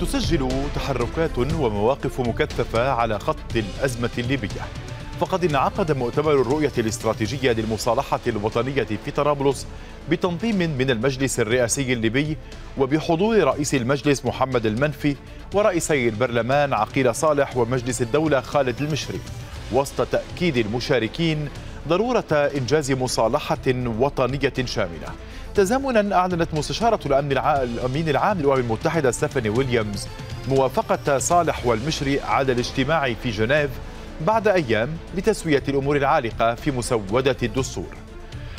تسجل تحركات ومواقف مكثفة على خط الأزمة الليبية فقد انعقد مؤتمر الرؤية الاستراتيجية للمصالحة الوطنية في طرابلس بتنظيم من المجلس الرئاسي الليبي وبحضور رئيس المجلس محمد المنفي ورئيسي البرلمان عقيل صالح ومجلس الدولة خالد المشري وسط تأكيد المشاركين ضرورة إنجاز مصالحة وطنية شاملة تزامنا أعلنت مستشارة الأمن الأمين العام للأمم المتحدة ستيفاني ويليامز موافقة صالح والمشري على الاجتماع في جنيف بعد أيام لتسوية الأمور العالقة في مسودة الدستور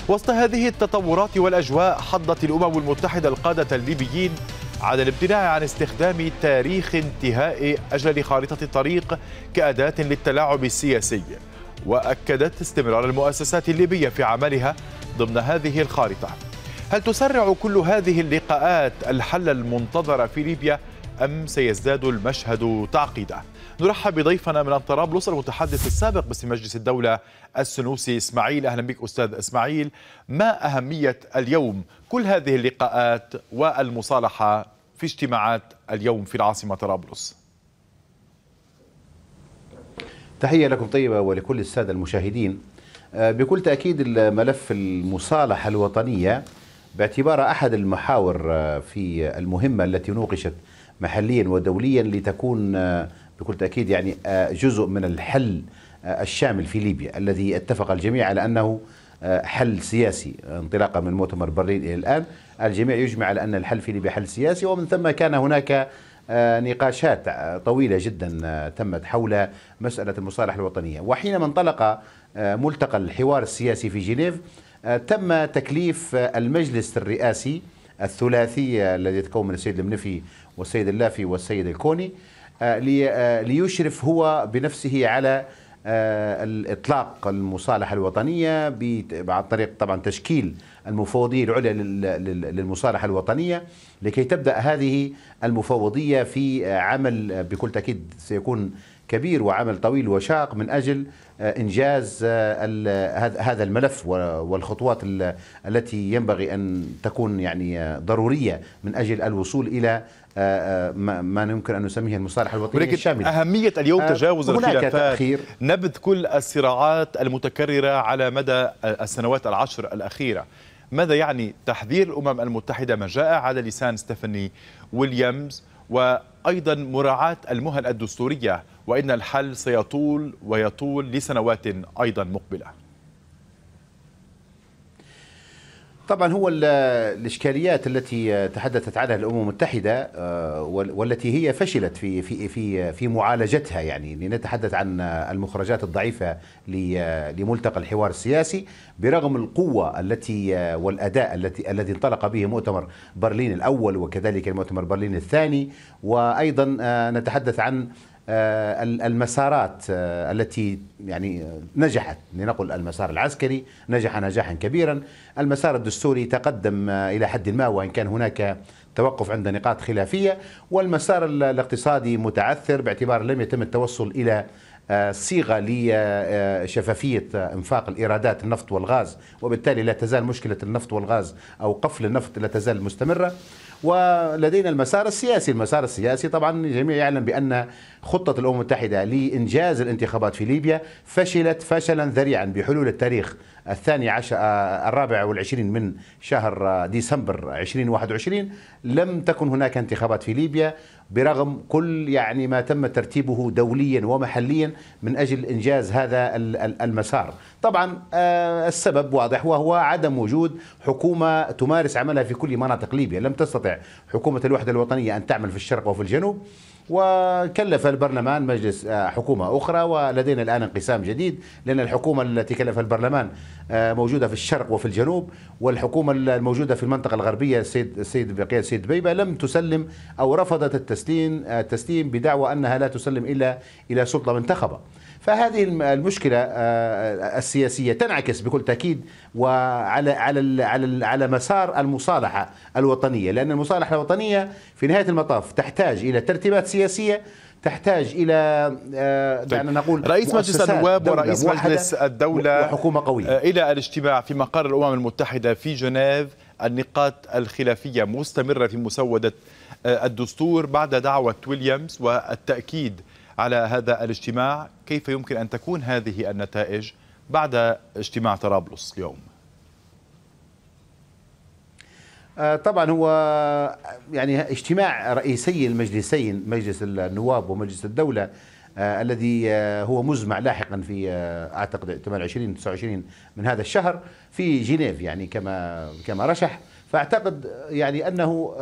وسط هذه التطورات والأجواء حضت الأمم المتحدة القادة الليبيين على الابتلاع عن استخدام تاريخ انتهاء أجل خارطة الطريق كأداة للتلاعب السياسي وأكدت استمرار المؤسسات الليبية في عملها ضمن هذه الخارطة هل تسرع كل هذه اللقاءات الحل المنتظر في ليبيا أم سيزداد المشهد تعقيدا؟ نرحب بضيفنا من طرابلس المتحدث السابق باسم مجلس الدولة السنوسي إسماعيل أهلا بك أستاذ إسماعيل ما أهمية اليوم كل هذه اللقاءات والمصالحة في اجتماعات اليوم في العاصمة طرابلس؟ تحية لكم طيبة ولكل السادة المشاهدين آه، بكل تأكيد الملف المصالحة الوطنية باعتبار أحد المحاور آه، في المهمة التي نوقشت محليا ودوليا لتكون آه، بكل تأكيد يعني آه، جزء من الحل الشامل في ليبيا الذي اتفق الجميع على أنه حل سياسي انطلاقا من مؤتمر برلين إلى الآن الجميع يجمع على أن الحل في ليبيا حل سياسي ومن ثم كان هناك نقاشات طويلة جدا تمت حول مسألة المصالح الوطنية وحينما انطلق آه، ملتقى الحوار السياسي في جنيف آه، تم تكليف آه، المجلس الرئاسي الثلاثي الذي يتكون من السيد المنفي والسيد اللافي والسيد الكوني ليشرف هو بنفسه على الاطلاق المصالحه الوطنيه عن طريق طبعا تشكيل المفوضيه العليا للمصالحه الوطنيه لكي تبدا هذه المفوضيه في عمل بكل تاكيد سيكون كبير وعمل طويل وشاق من أجل آه، إنجاز آه، هذا الملف والخطوات التي ينبغي أن تكون يعني آه، ضرورية من أجل الوصول إلى ما يمكن أن نسميه المصالح الوطنية ولكن الشاملة أهمية اليوم تجاوز الخلافات تأخير نبذ كل الصراعات المتكررة على مدى السنوات العشر الأخيرة ماذا يعني تحذير الأمم المتحدة ما جاء على لسان ستيفاني ويليامز وأيضا مراعاة المهل الدستورية وإن الحل سيطول ويطول لسنوات أيضا مقبلة طبعا هو الاشكاليات التي تحدثت عنها الامم المتحده آه، والتي هي فشلت في في في في معالجتها يعني لنتحدث عن المخرجات الضعيفه لملتقى الحوار السياسي برغم القوه التي آه، والاداء التي الذي انطلق به مؤتمر برلين الاول وكذلك مؤتمر برلين الثاني وايضا آه، نتحدث عن آه، المسارات آه، التي يعني آه، نجحت لنقل المسار العسكري نجح نجاحا كبيرا المسار الدستوري تقدم إلى حد ما وإن كان هناك توقف عند نقاط خلافية والمسار الاقتصادي متعثر باعتبار لم يتم التوصل إلى صيغه لشفافيه انفاق الايرادات النفط والغاز وبالتالي لا تزال مشكله النفط والغاز او قفل النفط لا تزال مستمره ولدينا المسار السياسي المسار السياسي طبعا الجميع يعلم بأن خطة الأمم المتحدة لإنجاز الانتخابات في ليبيا فشلت فشلا ذريعا بحلول التاريخ الثاني عشر آه، الرابع والعشرين من شهر آه، ديسمبر 2021 لم تكن هناك انتخابات في ليبيا برغم كل يعني ما تم ترتيبه دوليا ومحليا من أجل إنجاز هذا المسار طبعا آه، السبب واضح وهو عدم وجود حكومة تمارس عملها في كل مناطق ليبيا لم تستطع حكومة الوحدة الوطنية أن تعمل في الشرق وفي الجنوب وكلف البرلمان مجلس آه، حكومة أخرى ولدينا الآن انقسام جديد لأن الحكومة التي كلف البرلمان آه، موجودة في الشرق وفي الجنوب والحكومة الموجودة في المنطقة الغربية سيد السيد بقيادة سيد بيبة لم تسلم أو رفضت التسليم آه، التسليم بدعوى أنها لا تسلم إلا إلى سلطة منتخبة فهذه المشكله آه، آه، السياسيه تنعكس بكل تاكيد وعلى على على على مسار المصالحه الوطنيه لان المصالحه الوطنيه في نهايه المطاف تحتاج الى ترتيبات سياسيه تحتاج الى آه، طيب. دعنا نقول رئيس مجلس النواب ورئيس مجلس الدوله وحكومه قويه الى الاجتماع في مقر الامم المتحده في جنيف النقاط الخلافيه مستمره في مسوده الدستور بعد دعوه ويليامز والتاكيد على هذا الاجتماع كيف يمكن أن تكون هذه النتائج بعد اجتماع طرابلس اليوم آه، طبعا هو يعني اجتماع رئيسي المجلسين مجلس النواب ومجلس الدولة آه، الذي آه، هو مزمع لاحقا في اعتقد 28 29 من هذا الشهر في جنيف يعني كما كما رشح فاعتقد يعني انه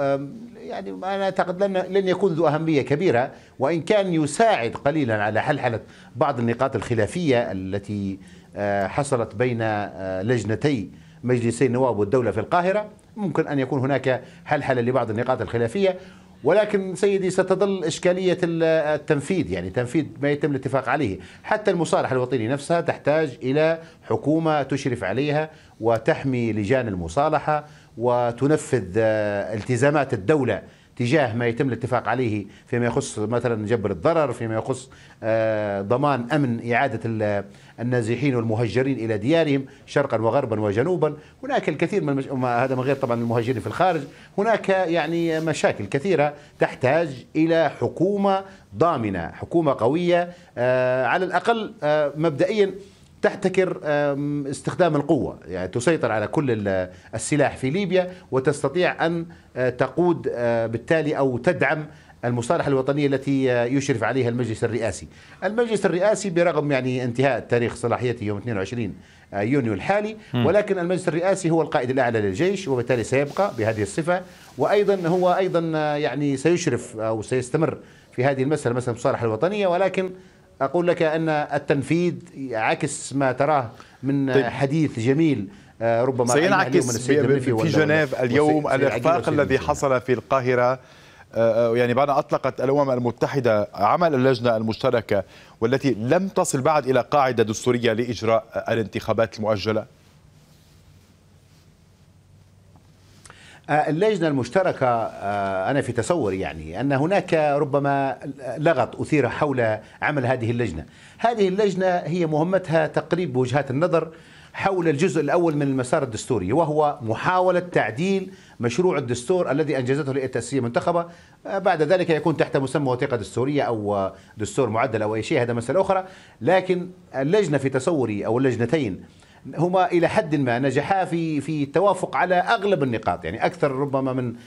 يعني انا اعتقد لن لن يكون ذو اهميه كبيره وان كان يساعد قليلا على حلحله بعض النقاط الخلافيه التي آه، حصلت بين آه، لجنتي مجلسي النواب والدوله في القاهره ممكن ان يكون هناك حلحله لبعض النقاط الخلافيه ولكن سيدي ستظل إشكالية التنفيذ يعني تنفيذ ما يتم الاتفاق عليه حتى المصالحة الوطنية نفسها تحتاج إلى حكومة تشرف عليها وتحمي لجان المصالحة وتنفذ آه، التزامات الدولة تجاه ما يتم الاتفاق عليه فيما يخص مثلا جبر الضرر فيما يخص آه، ضمان أمن إعادة النازحين والمهجرين إلى ديارهم شرقا وغربا وجنوبا هناك الكثير من المش... هذا من غير طبعا المهاجرين في الخارج هناك يعني مشاكل كثيرة تحتاج إلى حكومة ضامنة حكومة قوية آه، على الأقل آه، مبدئيا تحتكر استخدام القوة يعني تسيطر على كل السلاح في ليبيا وتستطيع أن آه، تقود آه، بالتالي أو تدعم المصالحة الوطنية التي آه، يشرف عليها المجلس الرئاسي المجلس الرئاسي برغم يعني انتهاء تاريخ صلاحيته يوم 22 يونيو الحالي ولكن المجلس الرئاسي هو القائد الأعلى للجيش وبالتالي سيبقى بهذه الصفة وأيضا هو أيضا يعني سيشرف أو سيستمر في هذه المسألة مسألة المصالحة الوطنية ولكن أقول لك أن التنفيذ عكس ما تراه من طيب. حديث جميل آه، ربما سينعكس في, في جنيف اليوم الإخفاق الذي حصل في القاهرة آه، آه، يعني بعد أطلقت الأمم المتحدة عمل اللجنة المشتركة والتي لم تصل بعد إلى قاعدة دستورية لإجراء الانتخابات المؤجلة اللجنة المشتركة آه، أنا في تصوري يعني أن هناك ربما لغط أثير حول عمل هذه اللجنة هذه اللجنة هي مهمتها تقريب وجهات النظر حول الجزء الأول من المسار الدستوري وهو محاولة تعديل مشروع الدستور الذي أنجزته الهيئة التأسيسية المنتخبة آه، بعد ذلك يكون تحت مسمى وثيقة دستورية أو دستور معدل أو أي شيء هذا مسألة أخرى لكن اللجنة في تصوري أو اللجنتين هما الى حد ما نجحا في في التوافق على اغلب النقاط يعني اكثر ربما من 80%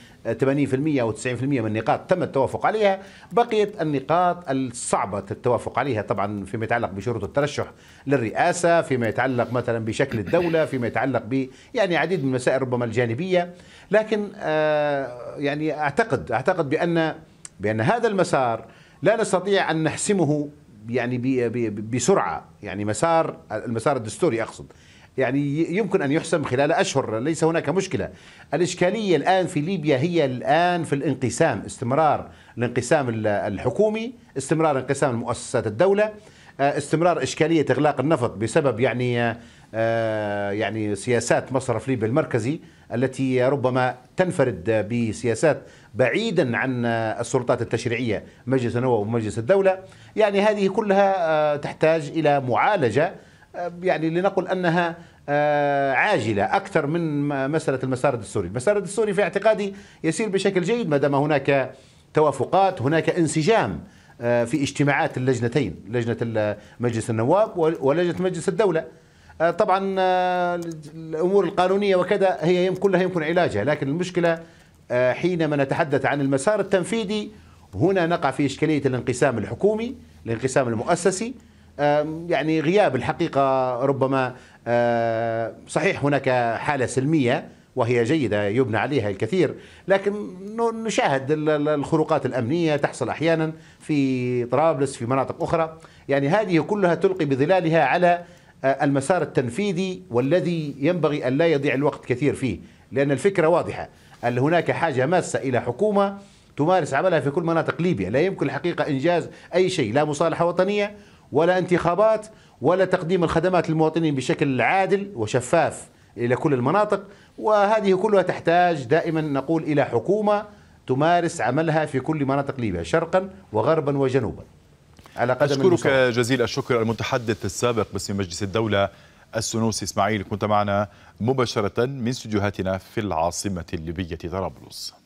او 90% من النقاط تم التوافق عليها بقيت النقاط الصعبه التوافق عليها طبعا فيما يتعلق بشروط الترشح للرئاسه فيما يتعلق مثلا بشكل الدوله فيما يتعلق ب يعني عديد من المسائل ربما الجانبيه لكن آه، يعني اعتقد اعتقد بان بان هذا المسار لا نستطيع ان نحسمه يعني بسرعه يعني مسار المسار الدستوري اقصد يعني يمكن ان يحسم خلال اشهر ليس هناك مشكله الاشكاليه الان في ليبيا هي الان في الانقسام استمرار الانقسام الحكومي استمرار انقسام مؤسسات الدوله آه، استمرار اشكاليه اغلاق النفط بسبب يعني آه، آه، يعني سياسات مصرف ليبيا المركزي التي ربما تنفرد بسياسات بعيدا عن السلطات التشريعية مجلس النواب ومجلس الدولة يعني هذه كلها آه، تحتاج إلى معالجة آه، يعني لنقل أنها عاجلة أكثر من مسألة المسارد السوري المسارد السوري في اعتقادي يسير بشكل جيد ما دام هناك توافقات هناك انسجام في اجتماعات اللجنتين لجنة مجلس النواب ولجنة مجلس الدولة آه، طبعا آه، الامور القانونيه وكذا هي كلها يمكن علاجها لكن المشكله آه، حينما نتحدث عن المسار التنفيذي هنا نقع في اشكاليه الانقسام الحكومي الانقسام المؤسسي يعني غياب الحقيقه ربما صحيح هناك حاله سلميه وهي جيده يبنى عليها الكثير لكن نشاهد الخروقات الامنيه تحصل احيانا في طرابلس في مناطق اخرى يعني هذه كلها تلقي بظلالها على آه، المسار التنفيذي والذي ينبغي أن لا يضيع الوقت كثير فيه لأن الفكرة واضحة أن هناك حاجة ماسة إلى حكومة تمارس عملها في كل مناطق ليبيا لا يمكن الحقيقة إنجاز أي شيء لا مصالحة وطنية ولا انتخابات ولا تقديم الخدمات للمواطنين بشكل عادل وشفاف إلى كل المناطق وهذه كلها تحتاج دائما نقول إلى حكومة تمارس عملها في كل مناطق ليبيا شرقا وغربا وجنوبا على قدم أشكرك المساعدة. جزيل الشكر المتحدث السابق باسم مجلس الدولة السنوسي إسماعيل كنت معنا مباشرة من استديوهاتنا في العاصمة الليبية طرابلس